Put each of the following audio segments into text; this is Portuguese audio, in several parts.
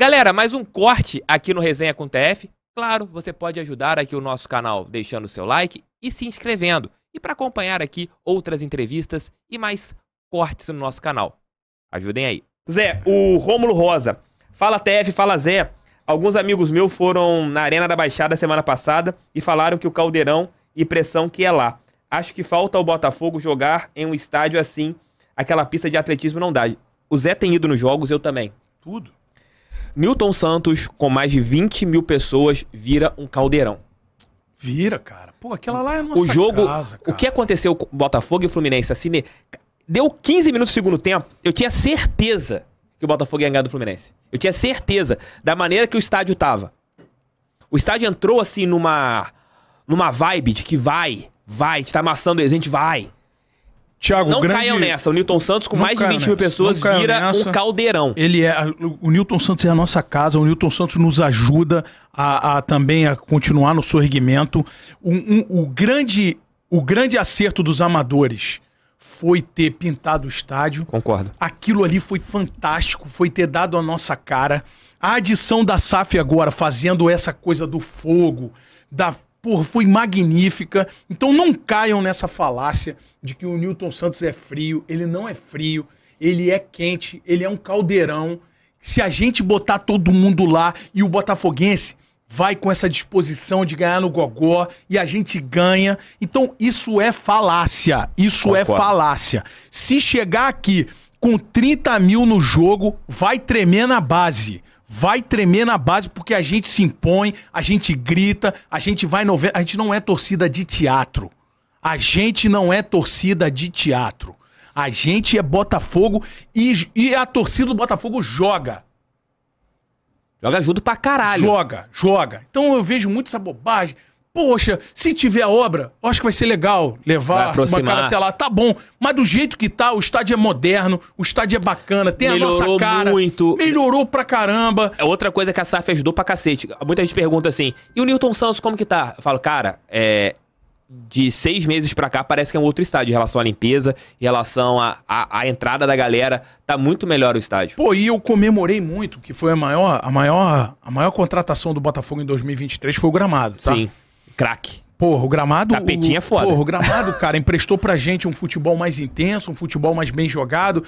Galera, mais um corte aqui no Resenha com TF. Claro, você pode ajudar aqui o nosso canal deixando o seu like e se inscrevendo. E para acompanhar aqui outras entrevistas e mais cortes no nosso canal. Ajudem aí. Zé, o Rômulo Rosa. Fala TF, fala Zé. Alguns amigos meus foram na Arena da Baixada semana passada e falaram que o caldeirão e pressão que é lá. Acho que falta ao Botafogo jogar em um estádio assim. Aquela pista de atletismo não dá. O Zé tem ido nos jogos, eu também. Tudo. Milton Santos, com mais de 20 mil pessoas, vira um caldeirão. Vira, cara. Pô, aquela lá é nossa o jogo, casa, O que aconteceu com Botafogo e Fluminense? Assim, né, deu 15 minutos do segundo tempo, eu tinha certeza que o Botafogo ia ganhar do Fluminense. Eu tinha certeza da maneira que o estádio tava. O estádio entrou assim numa numa vibe de que vai, vai, a gente tá amassando a gente vai. Tiago, não grande... caiam nessa. O Newton Santos, com não mais de 20 nessa. mil pessoas, vira nessa. um caldeirão. Ele é. O Newton Santos é a nossa casa. O Newton Santos nos ajuda a, a também a continuar no sorrimento. Um, um, o, grande, o grande acerto dos amadores foi ter pintado o estádio. Concordo. Aquilo ali foi fantástico, foi ter dado a nossa cara. A adição da SAF agora, fazendo essa coisa do fogo, da foi magnífica. Então não caiam nessa falácia de que o Newton Santos é frio. Ele não é frio, ele é quente, ele é um caldeirão. Se a gente botar todo mundo lá e o Botafoguense vai com essa disposição de ganhar no gogó e a gente ganha. Então isso é falácia. Isso é Concordo. é falácia. Se chegar aqui com 30 mil no jogo, vai tremer na base. Vai tremer na base porque a gente se impõe, a gente grita, a gente vai no... A gente não é torcida de teatro. A gente não é torcida de teatro. A gente é Botafogo e, e a torcida do Botafogo joga. Joga junto pra caralho. Joga, joga. Então eu vejo muito essa bobagem. Poxa, se tiver obra, acho que vai ser legal levar uma cara até lá. Tá bom. Mas do jeito que tá, o estádio é moderno, o estádio é bacana, tem melhorou a nossa cara. muito. Melhorou pra caramba. É outra coisa que a SAF ajudou pra cacete. Muita gente pergunta assim, e o Newton Santos como que tá? Eu falo, cara, é... De seis meses pra cá, parece que é um outro estádio em relação à limpeza, em relação à, entrada da galera. Tá muito melhor o estádio. Pô, e eu comemorei muito que foi a maior, a maior, a maior contratação do Botafogo em 2023 foi o gramado, tá? Sim craque. Porra, o gramado. Tapetinha o, é foda. Porra, o gramado, cara, emprestou pra gente um futebol mais intenso, um futebol mais bem jogado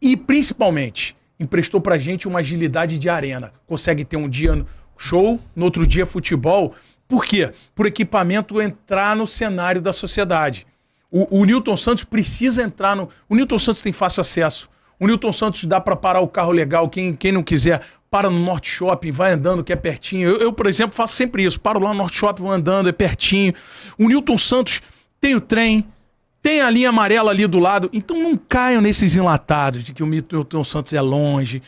e, principalmente, emprestou pra gente uma agilidade de arena. Consegue ter um dia show, no outro dia futebol. Por quê? Por equipamento entrar no cenário da sociedade. O, o Newton Santos precisa entrar no. O Newton Santos tem fácil acesso. O Newton Santos dá para parar o carro legal. Quem, quem não quiser para no Norte Shopping, vai andando que é pertinho. Eu, eu, por exemplo, faço sempre isso. Paro lá no Norte Shopping, vou andando, é pertinho. O Newton Santos tem o trem, tem a linha amarela ali do lado. Então não caiam nesses enlatados de que o Newton Santos é longe.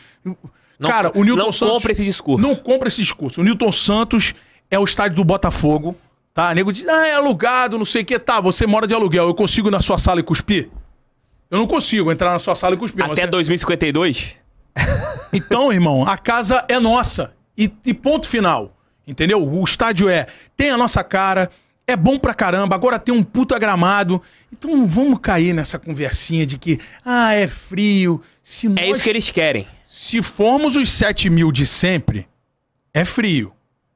Não, Cara, o Newton não Santos... Não compra esse discurso. Não compra esse discurso. O Newton Santos é o estádio do Botafogo, tá? Nego diz, ah, é alugado, não sei o que. Tá, você mora de aluguel. Eu consigo ir na sua sala e cuspir? Eu não consigo entrar na sua sala e cuspir. Até você... 2052? Então, irmão, a casa é nossa. E, e ponto final. Entendeu? O estádio é. Tem a nossa cara. É bom pra caramba, agora tem um puta gramado. Então não vamos cair nessa conversinha de que, ah, é frio. Se nós, É isso que eles querem. Se formos os 7 mil de sempre, é frio.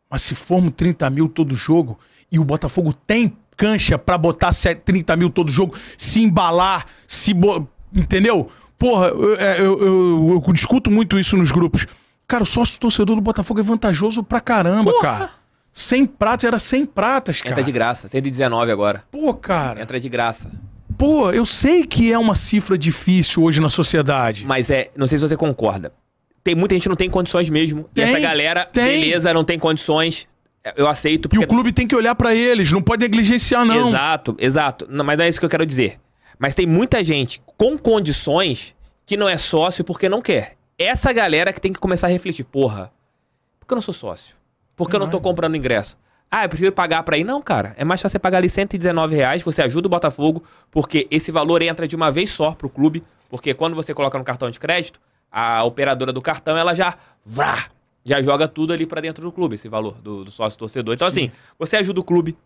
Mas se formos 30 mil todo jogo, e o Botafogo tem cancha pra botar 30 mil todo jogo, se embalar, se. bo- Entendeu? Porra, eu, é, eu, eu, eu discuto muito isso nos grupos. Cara, o sócio torcedor do Botafogo é vantajoso pra caramba, Porra. cara. Sem pratas, era sem pratas, cara. Entra de graça, 119 agora. Pô, cara. Entra de graça. Pô, eu sei que é uma cifra difícil hoje na sociedade. Mas é, não sei se você concorda. Tem muita gente que não tem condições mesmo. Tem, e essa galera, tem. beleza, não tem condições. Eu aceito. Porque... E o clube tem que olhar para eles, não pode negligenciar, não. Exato, exato. Não, mas não é isso que eu quero dizer. Mas tem muita gente com condições que não é sócio porque não quer. Essa galera que tem que começar a refletir, porra, por que eu não sou sócio? Por que eu não tô é? comprando ingresso? Ah, eu prefiro pagar para ir. Não, cara. É mais fácil você pagar ali 119 reais, você ajuda o Botafogo, porque esse valor entra de uma vez só pro clube, porque quando você coloca no cartão de crédito, a operadora do cartão, ela já vá já joga tudo ali para dentro do clube, esse valor do, do sócio torcedor. Então, Sim. assim, você ajuda o clube,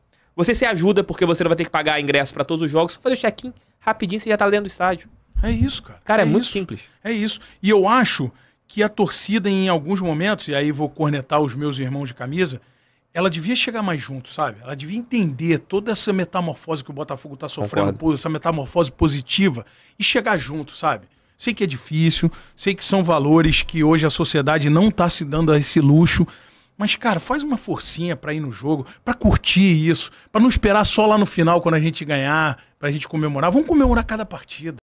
você se ajuda porque você não vai ter que pagar ingresso para todos os jogos. fazer o check-in rapidinho, você já tá dentro do estádio. É isso, cara. Cara, é, é muito isso. simples. É isso. E eu acho que a torcida, em alguns momentos, e aí vou cornetar os meus irmãos de camisa, ela devia chegar mais junto, sabe? Ela devia entender toda essa metamorfose que o Botafogo está sofrendo, Concordo. essa metamorfose positiva, e chegar junto, sabe? Sei que é difícil, sei que são valores que hoje a sociedade não está se dando a esse luxo, mas, cara, faz uma forcinha para ir no jogo, para curtir isso, para não esperar só lá no final quando a gente ganhar, pra gente comemorar. Vamos comemorar cada partida.